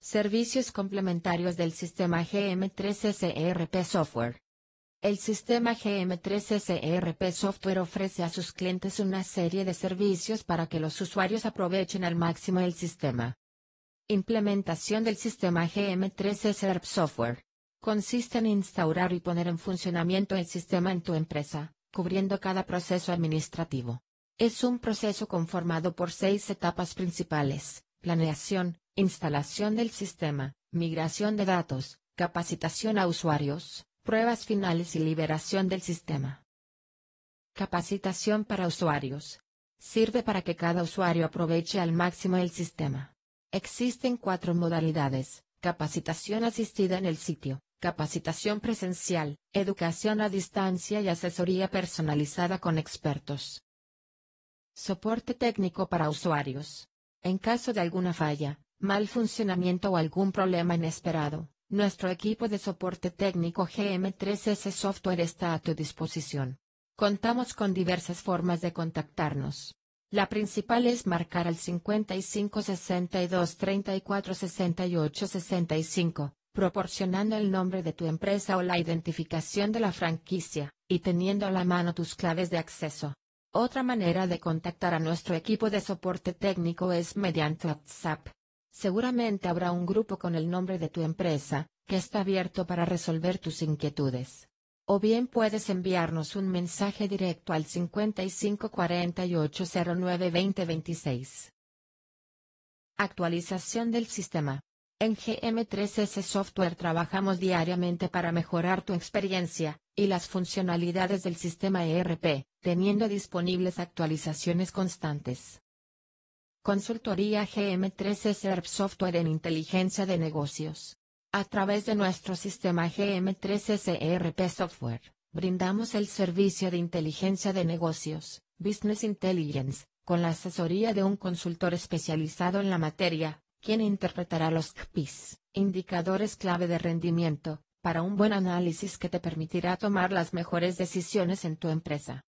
Servicios complementarios del sistema gm 3 crp e Software. El sistema gm 3 crp e Software ofrece a sus clientes una serie de servicios para que los usuarios aprovechen al máximo el sistema. Implementación del sistema GM3SERP Software. Consiste en instaurar y poner en funcionamiento el sistema en tu empresa, cubriendo cada proceso administrativo. Es un proceso conformado por seis etapas principales, planeación, instalación del sistema, migración de datos, capacitación a usuarios, pruebas finales y liberación del sistema. Capacitación para usuarios. Sirve para que cada usuario aproveche al máximo el sistema. Existen cuatro modalidades, capacitación asistida en el sitio, capacitación presencial, educación a distancia y asesoría personalizada con expertos. Soporte técnico para usuarios. En caso de alguna falla, mal funcionamiento o algún problema inesperado, nuestro equipo de soporte técnico GM3S Software está a tu disposición. Contamos con diversas formas de contactarnos. La principal es marcar al 55 62 34 68 65, proporcionando el nombre de tu empresa o la identificación de la franquicia, y teniendo a la mano tus claves de acceso. Otra manera de contactar a nuestro equipo de soporte técnico es mediante WhatsApp Seguramente habrá un grupo con el nombre de tu empresa, que está abierto para resolver tus inquietudes. O bien puedes enviarnos un mensaje directo al 5548-09-2026. Actualización del sistema. En GM3S Software trabajamos diariamente para mejorar tu experiencia y las funcionalidades del sistema ERP, teniendo disponibles actualizaciones constantes. Consultoría GM3 SERP Software en Inteligencia de Negocios. A través de nuestro sistema GM3 SERP e Software, brindamos el servicio de inteligencia de negocios, Business Intelligence, con la asesoría de un consultor especializado en la materia, quien interpretará los KPIs, indicadores clave de rendimiento, para un buen análisis que te permitirá tomar las mejores decisiones en tu empresa.